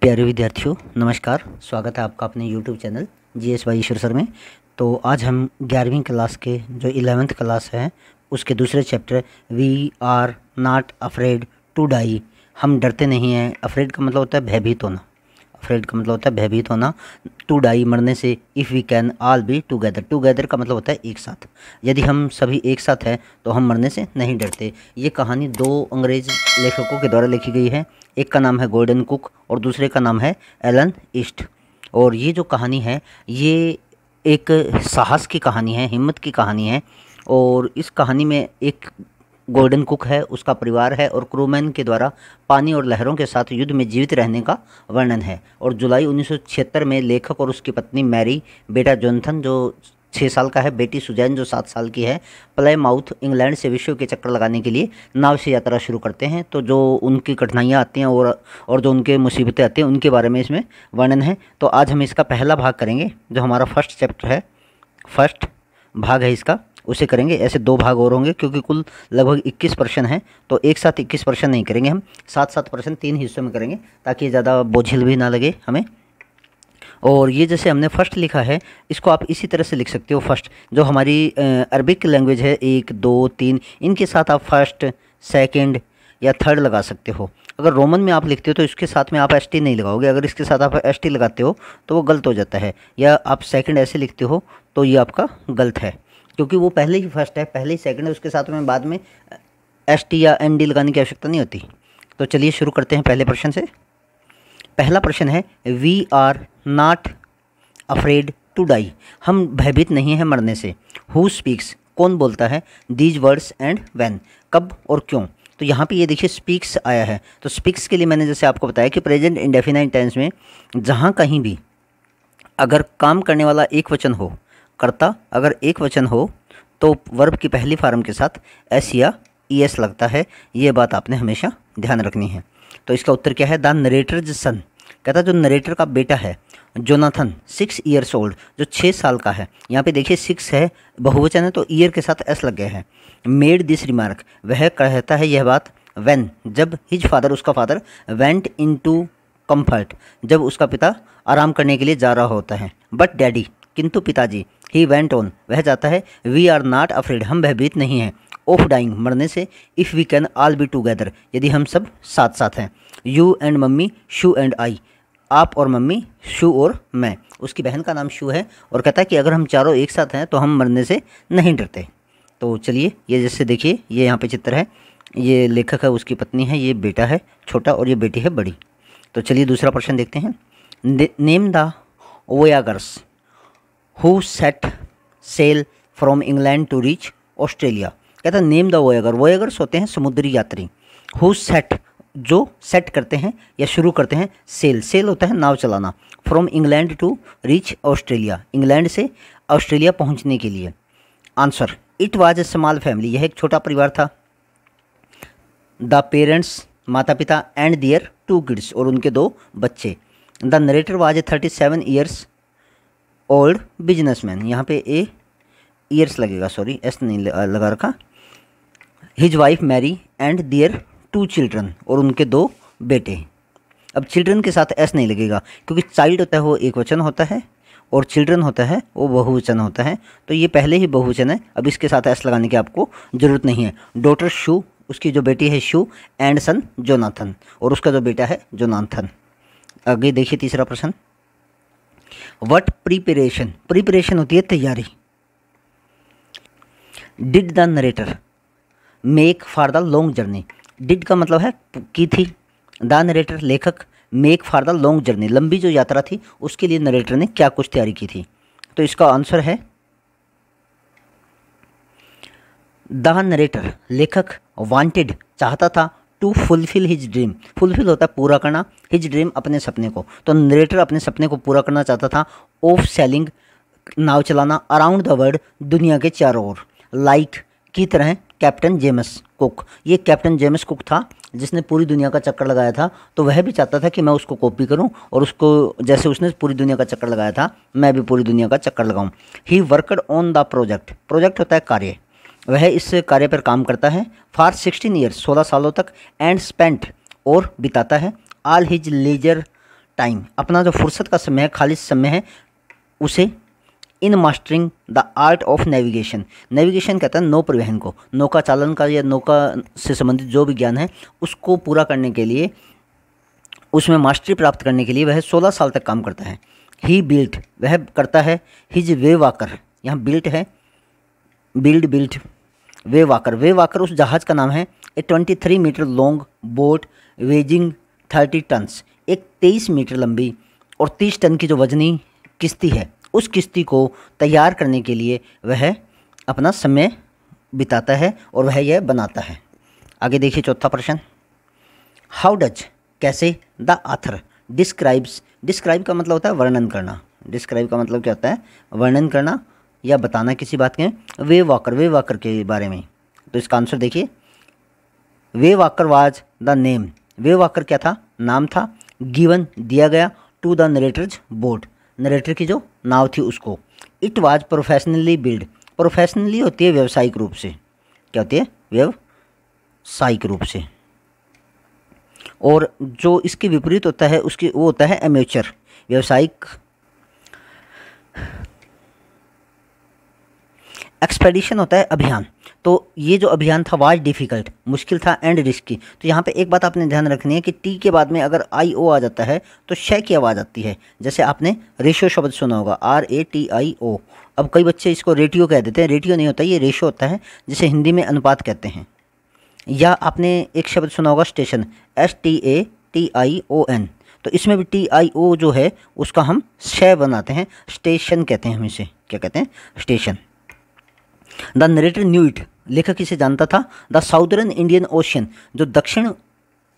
प्यारे विद्यार्थियों नमस्कार स्वागत है आपका अपने YouTube channel G S Y Ishwar sir में तो आज हम ग्यारहवीं क्लास के जो इलेवेंथ क्लास है उसके दूसरे chapter we are not afraid to die हम डरते नहीं हैं अफ्रेड का मतलब होता है भयभीत होना अफ्रेड का मतलब होता है भयभीत होना टू डाई मरने से if we can all be together together का मतलब होता है एक साथ यदि हम सभी एक साथ हैं तो हम मरने से नहीं डरते ये कहानी दो अंग्रेज़ लेखकों के द्वारा लिखी गई है एक का नाम है गोल्डन कुक और दूसरे का नाम है एलन ईस्ट और ये जो कहानी है ये एक साहस की कहानी है हिम्मत की कहानी है और इस कहानी में एक गोल्डन कुक है उसका परिवार है और क्रूमैन के द्वारा पानी और लहरों के साथ युद्ध में जीवित रहने का वर्णन है और जुलाई 1976 में लेखक और उसकी पत्नी मैरी बेटा जोनथन जो छः साल का है बेटी सुजैन जो सात साल की है प्ले माउथ इंग्लैंड से विश्व के चक्कर लगाने के लिए नाव से यात्रा शुरू करते हैं तो जो उनकी कठिनाइयाँ आती हैं और और जो उनके मुसीबतें आती हैं उनके बारे में इसमें वर्णन है तो आज हम इसका पहला भाग करेंगे जो हमारा फर्स्ट चैप्टर है फर्स्ट भाग है इसका उसे करेंगे ऐसे दो भाग और होंगे क्योंकि कुल लगभग 21 पर्सन है तो एक साथ 21 पर्सन नहीं करेंगे हम सात सात पर्सन तीन हिस्सों में करेंगे ताकि ज़्यादा बोझिल भी ना लगे हमें और ये जैसे हमने फ़र्स्ट लिखा है इसको आप इसी तरह से लिख सकते हो फ़र्स्ट जो हमारी अरबिक लैंग्वेज है एक दो तीन इनके साथ आप फर्स्ट सेकेंड या थर्ड लगा सकते हो अगर रोमन में आप लिखते हो तो इसके साथ में आप एस टी नहीं लगाओगे अगर इसके साथ आप एस टी लगाते हो तो वो गलत हो जाता है या आप सेकंड ऐसे लिखते हो तो ये आपका गलत है क्योंकि वो पहले ही फर्स्ट है पहले ही सेकंड है उसके साथ में बाद में एस टी या एन डी लगाने की आवश्यकता नहीं होती तो चलिए शुरू करते हैं पहले प्रश्न से पहला प्रश्न है we are not afraid to die हम भयभीत नहीं हैं मरने से हु स्पीक्स कौन बोलता है दीज वर्ड्स एंड वैन कब और क्यों तो यहाँ पे ये देखिए स्पीक्स आया है तो स्पीक्स के लिए मैंने जैसे आपको बताया कि प्रेजेंट इंडेफिनाइट टेंस में जहाँ कहीं भी अगर काम करने वाला एक वचन हो करता अगर एक वचन हो तो वर्ब की पहली फार्म के साथ एस या ई e एस लगता है ये बात आपने हमेशा ध्यान रखनी है तो इसका उत्तर क्या है द नरेटर सन कहता जो नरेटर का बेटा है जोनाथन सिक्स ईयर्स ओल्ड जो छः साल का है यहाँ पे देखिए सिक्स है बहुवचन है तो ईयर के साथ एस लग गया है मेड दिस रिमार्क वह कहता है यह बात वैन जब हिज फादर उसका father went in to comfort जब उसका पिता आराम करने के लिए जा रहा होता है बट डैडी किंतु पिताजी ही वेंट ऑन वह जाता है वी आर नॉट अफ्रेड हम भयभीत नहीं हैं ऑफ डाइंग मरने से if we can all be together यदि हम सब साथ साथ हैं यू एंड मम्मी शू एंड आई आप और मम्मी शू और मैं उसकी बहन का नाम शू है और कहता है कि अगर हम चारों एक साथ हैं तो हम मरने से नहीं डरते तो चलिए ये जैसे देखिए ये यहाँ पे चित्र है ये लेखक है उसकी पत्नी है ये बेटा है छोटा और ये बेटी है बड़ी तो चलिए दूसरा प्रश्न देखते हैं name the voyagers who set sail from England to reach Australia कहता है नेम द वोयगर वोयगर्स होते हैं समुद्री यात्री हु सेट जो सेट करते हैं या शुरू करते हैं सेल सेल होता है नाव चलाना from England to reach Australia England से ऑस्ट्रेलिया पहुंचने के लिए answer it was a small family यह एक छोटा परिवार था द पेरेंट्स माता पिता एंड दियर टू किड्स और उनके दो बच्चे the narrator was a thirty seven years old businessman यहाँ पे ए ईयर्स लगेगा सॉरी एस नहीं लगा रखा his wife Mary and their two children और उनके दो बेटे अब चिल्ड्रन के साथ एस नहीं लगेगा क्योंकि चाइल्ड होता है वो एक वचन होता है और चिल्ड्रन होता है वो बहुवचन होता है तो ये पहले ही बहुवचन है अब इसके साथ एस लगाने की आपको ज़रूरत नहीं है डॉटर शू उसकी जो बेटी है शू एंड सन जोनाथन और उसका जो बेटा है जोनाथन आगे देखिए तीसरा प्रश्न वट प्रिपरेशन प्रिपरेशन होती है तैयारी did the narrator make for the long journey did का मतलब है की थी द नरेटर लेखक make for the long journey लंबी जो यात्रा थी उसके लिए नरेटर ने क्या कुछ तैयारी की थी तो इसका आंसर है द नरेटर लेखक वांटेड चाहता था to fulfil his dream fulfil होता है पूरा करना हिज ड्रीम अपने सपने को तो नरेटर अपने सपने को पूरा करना चाहता था ऑफ सेलिंग नाव चलाना अराउंड द वर्ल्ड दुनिया के चारों ओर लाइक की तरह कैप्टन जेम्स कुक ये कैप्टन जेम्स कुक था जिसने पूरी दुनिया का चक्कर लगाया था तो वह भी चाहता था कि मैं उसको कॉपी करूं और उसको जैसे उसने पूरी दुनिया का चक्कर लगाया था मैं भी पूरी दुनिया का चक्कर लगाऊं ही worked on the project project होता है कार्य वह इस कार्य पर काम करता है फार सिक्सटीन ईयर्स सोलह सालों तक एंड स्पेंट और बिताता है आल हिज लेजर टाइम अपना जो फुर्सत का समय है खाली समय है उसे in mastering the art of navigation navigation कहता है नौ परिवहन को नौका चालन का या नौका से संबंधित जो भी ज्ञान है उसको पूरा करने के लिए उसमें मास्टरी प्राप्त करने के लिए वह सोलह साल तक काम करता है ही बिल्ट वह करता है हिज वे वाकर यहाँ बिल्ट है build built Wavewalker Wavewalker उस जहाज़ का नाम है a twenty three metre long boat weighing thirty tons एक तेईस मीटर लंबी और तीस टन की जो वजनी किश्ती है उस किश्ती को तैयार करने के लिए वह अपना समय बिताता है और वह यह बनाता है आगे देखिए चौथा प्रश्न हाउ डज कैसे द आथर डिस्क्राइब्स डिस्क्राइब का मतलब होता है वर्णन करना डिस्क्राइब का मतलब क्या होता है वर्णन करना या बताना किसी बात के वे वाकर वे वाकर के बारे में तो इसका आंसर देखिए Wavewalker was the name Wavewalker क्या था नाम था गिवन दिया गया to the narrator's boat narrator की जो नाव थी उसको it was professionally build professionally होती है व्यावसायिक रूप से क्या होती है व्यवसायिक रूप से और जो इसके विपरीत होता है उसकी वो होता है एमेचर व्यावसायिक एक्सपेडिशन होता है अभियान तो ये जो अभियान था वाज डिफ़िकल्ट मुश्किल था एंड रिस्की तो यहाँ पे एक बात आपने ध्यान रखनी है कि टी के बाद में अगर आई ओ आ जाता है तो शय की आवाज़ आती है जैसे आपने रेशो शब्द सुना होगा आर ए टी आई ओ अब कई बच्चे इसको रेटियो कह देते हैं रेटियो नहीं होता ये रेशो होता है जिसे हिंदी में अनुपात कहते हैं या आपने एक शब्द सुना होगा station S T A T I O N तो इसमें भी टी आई ओ जो है उसका हम शय बनाते हैं स्टेशन कहते हैं हम इसे क्या कहते हैं station the narrator knew it लेखक इसे जानता था द साउदर्न इंडियन ओशियन जो दक्षिण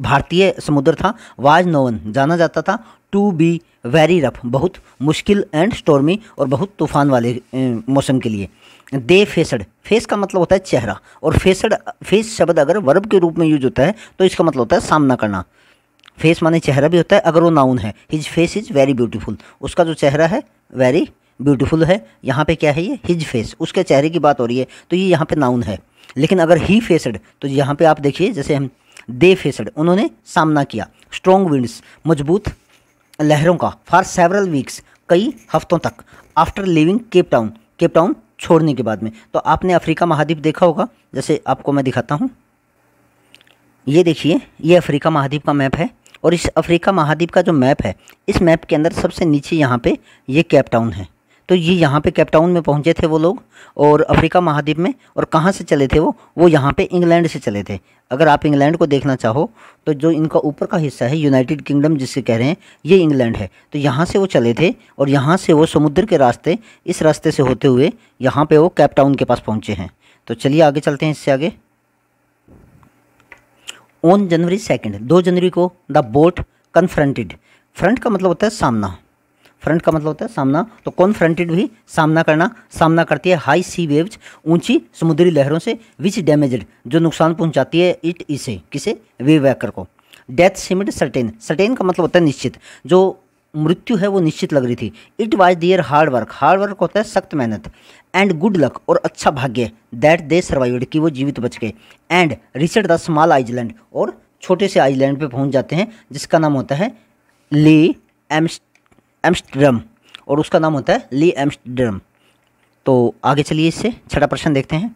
भारतीय समुद्र था वाज नोवन जाना जाता था टू बी वेरी रफ बहुत मुश्किल एंड स्टॉर्मी और बहुत तूफान वाले मौसम के लिए दे फेसड फेस का मतलब होता है चेहरा और फेसड फेस शब्द अगर वर्ब के रूप में यूज होता है तो इसका मतलब होता है सामना करना फेस माने चेहरा भी होता है अगर वो नाउन है his face is very beautiful उसका जो चेहरा है वेरी ब्यूटीफुल है यहाँ पे क्या है ये हिज फेस उसके चेहरे की बात हो रही है तो ये यहाँ पे नाउन है लेकिन अगर ही फेसड तो यहाँ पे आप देखिए जैसे हम दे फेसड उन्होंने सामना किया स्ट्रॉन्ग विंड्स मजबूत लहरों का फॉर सेवरल वीक्स कई हफ्तों तक after leaving Cape Town Cape Town छोड़ने के बाद में तो आपने अफ्रीका महाद्वीप देखा होगा जैसे आपको मैं दिखाता हूँ ये देखिए ये अफ्रीका महाद्वीप का मैप है और इस अफ्रीका महाद्वीप का जो मैप है इस मैप के अंदर सबसे नीचे यहाँ पे ये केप टाउन है तो ये यहाँ पे कैपटाउन में पहुँचे थे वो लोग और अफ्रीका महाद्वीप में और कहाँ से चले थे वो वो यहाँ पे इंग्लैंड से चले थे अगर आप इंग्लैंड को देखना चाहो तो जो इनका ऊपर का हिस्सा है यूनाइटेड किंगडम जिसे कह रहे हैं ये इंग्लैंड है तो यहाँ से वो चले थे और यहाँ से वो समुद्र के रास्ते इस रास्ते से होते हुए यहाँ पर वो कैपटाउन के पास पहुँचे हैं तो चलिए आगे चलते हैं इससे आगे ऑन जनवरी सेकेंड दो जनवरी को द बोट कन्फ्रंटेड फ्रंट का मतलब होता है सामना फ्रंट का मतलब होता है सामना तो कॉन्फ्रंटेड भी सामना करना सामना करती है हाई सी वेव्स ऊंची समुद्री लहरों से विच डैमेज जो नुकसान पहुंचाती है इट इसे किसे वेव वैकर को डेथ सीमिट सर्टेन सर्टेन का मतलब होता है निश्चित जो मृत्यु है वो निश्चित लग रही थी it was their hard work hard work होता है सख्त मेहनत एंड गुड लक और अच्छा भाग्य दैट दे सर्वाइवड कि वो जीवित बच गए and reached the small island और छोटे से आइजलैंड पे पहुंच जाते हैं जिसका नाम होता है ले एम्स्ट एम्स्टर्डम और उसका नाम होता है ली एम्स्टर्डम तो आगे चलिए इससे छठा प्रश्न देखते हैं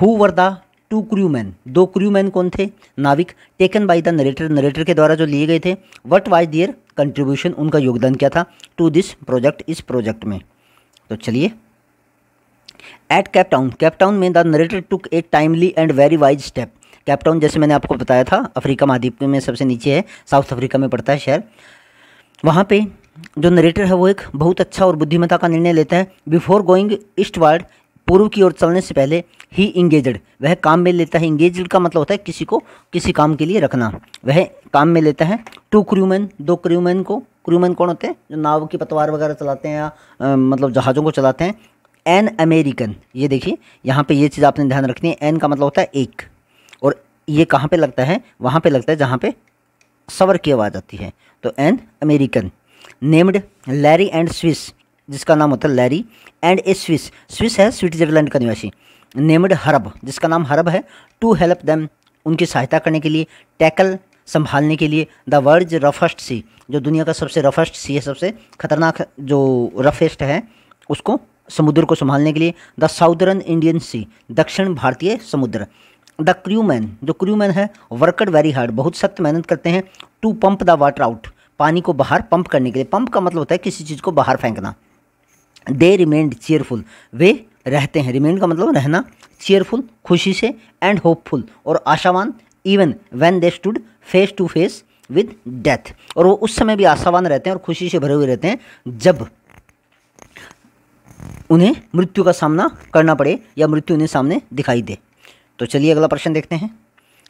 who were the two crewman दो क्रू मैन कौन थे नाविक taken by the narrator narrator के द्वारा जो लिए गए थे वट वाज दियर कंट्रीब्यूशन उनका योगदान क्या था टू दिस प्रोजेक्ट इस प्रोजेक्ट में तो चलिए एट कैपटाउन कैपटाउन में the narrator took a timely and very wise step Cape Town जैसे मैंने आपको बताया था अफ्रीका महाद्वीप में सबसे नीचे है साउथ अफ्रीका में पड़ता है शहर वहाँ पे जो नरेटर है वो एक बहुत अच्छा और बुद्धिमत्ता का निर्णय लेता है बिफोर गोइंग ईस्टवर्ड पूर्व की ओर चलने से पहले ही इंगेजड वह काम में लेता है इंगेजड का मतलब होता है किसी को किसी काम के लिए रखना वह काम में लेता है टू क्रूमैन दो क्रूमैन को क्रूमैन कौन होते हैं जो नाव की पतवार वगैरह चलाते हैं या आ, मतलब जहाज़ों को चलाते हैं एन अमेरिकन ये देखिए यहाँ पे ये चीज़ आपने ध्यान रखनी है एन का मतलब होता है एक और ये कहाँ पे लगता है वहाँ पे लगता है जहाँ पे सवर की आवाज़ आती है तो an American named Larry and Swiss जिसका नाम होता है Larry and a Swiss Swiss है स्विट्जरलैंड का निवासी नेम्ड हरब जिसका नाम हरब है टू हेल्प दैम उनकी सहायता करने के लिए टैकल संभालने के लिए द वर्ल्ड रफेस्ट सी जो दुनिया का सबसे रफेस्ट सी है सबसे खतरनाक जो रफेस्ट है उसको समुद्र को संभालने के लिए द साउदर्न इंडियन सी दक्षिण भारतीय समुद्र द क्र्यूमैन जो क्र्यूमैन है वर्कड वेरी हार्ड बहुत सख्त मेहनत करते हैं to pump the water out पानी को बाहर पंप करने के लिए पंप का मतलब होता है किसी चीज़ को बाहर फेंकना दे रिमेंड चेयरफुल वे रहते हैं रिमेंड का मतलब रहना चेयरफुल खुशी से एंड होपफुल और आशावान even when they stood face to face with death और वो उस समय भी आशावान रहते हैं और खुशी से भरे हुए रहते हैं जब उन्हें मृत्यु का सामना करना पड़े या मृत्यु उन्हें सामने दिखाई दे तो चलिए अगला प्रश्न देखते हैं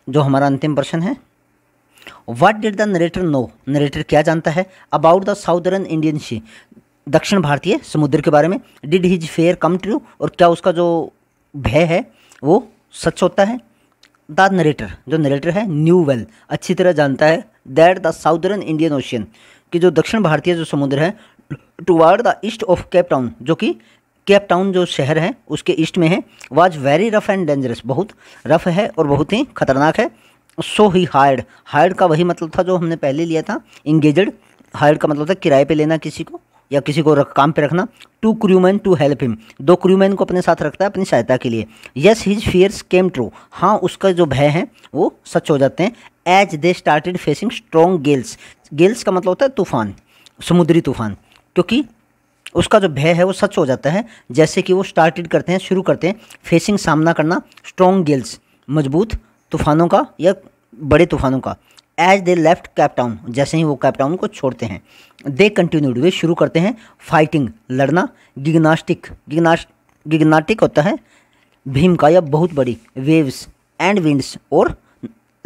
जो हमारा अंतिम प्रश्न है what did the narrator know narrator क्या जानता है about the southern Indian sea दक्षिण भारतीय समुद्र के बारे में did his fear come true और क्या उसका जो भय है वो सच होता है द नरेटर जो नरेटर है न्यू वेल अच्छी तरह जानता है that the southern Indian ocean कि जो दक्षिण भारतीय जो समुद्र है toward the east of Cape Town जो कि केप टाउन जो शहर है उसके ईस्ट में है was very rough and dangerous बहुत रफ है और बहुत ही खतरनाक है सो ही हायर्ड हायर्ड का वही मतलब था जो हमने पहले लिया था इंगेजड हायर्ड का मतलब था किराए पे लेना किसी को या किसी को रख, काम पे रखना two crewman to help him दो क्रूमैन को अपने साथ रखता है अपनी सहायता के लिए yes his fears came true हाँ उसका जो भय है वो सच हो जाते हैं as they started facing strong gales gales का मतलब होता है तूफान समुद्री तूफान क्योंकि उसका जो भय है वो सच हो जाता है जैसे कि वो स्टार्टेड करते हैं शुरू करते हैं फेसिंग सामना करना स्ट्रॉन्ग गेल्स मजबूत तूफानों का या बड़े तूफानों का एज दे लेफ्ट कैपटाउन जैसे ही वो कैपटाउन को छोड़ते हैं दे कंटिन्यूड वे शुरू करते हैं फाइटिंग लड़ना गिगनास्टिक गिगनाश गिगनाटिक होता है भीम का या बहुत बड़ी वेव्स एंड विंड्स और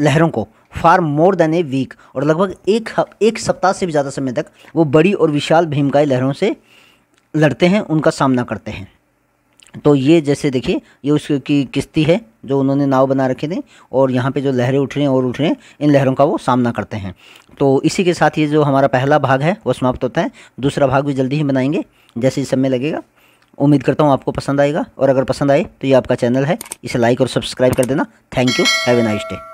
लहरों को फार मोर देन ए वीक और लगभग एक एक सप्ताह से भी ज़्यादा समय तक वो बड़ी और विशाल भीमकाय लहरों से लड़ते हैं उनका सामना करते हैं तो ये जैसे देखिए ये उसकी किस्ती है जो उन्होंने नाव बना रखे थे और यहाँ पे जो लहरें उठ रही हैं और उठ रही हैं इन लहरों का वो सामना करते हैं तो इसी के साथ ये जो हमारा पहला भाग है वो समाप्त होता है दूसरा भाग भी जल्दी ही बनाएंगे जैसे ही समय लगेगा उम्मीद करता हूँ आपको पसंद आएगा और अगर पसंद आए तो ये आपका चैनल है इसे लाइक और सब्सक्राइब कर देना thank you have a nice day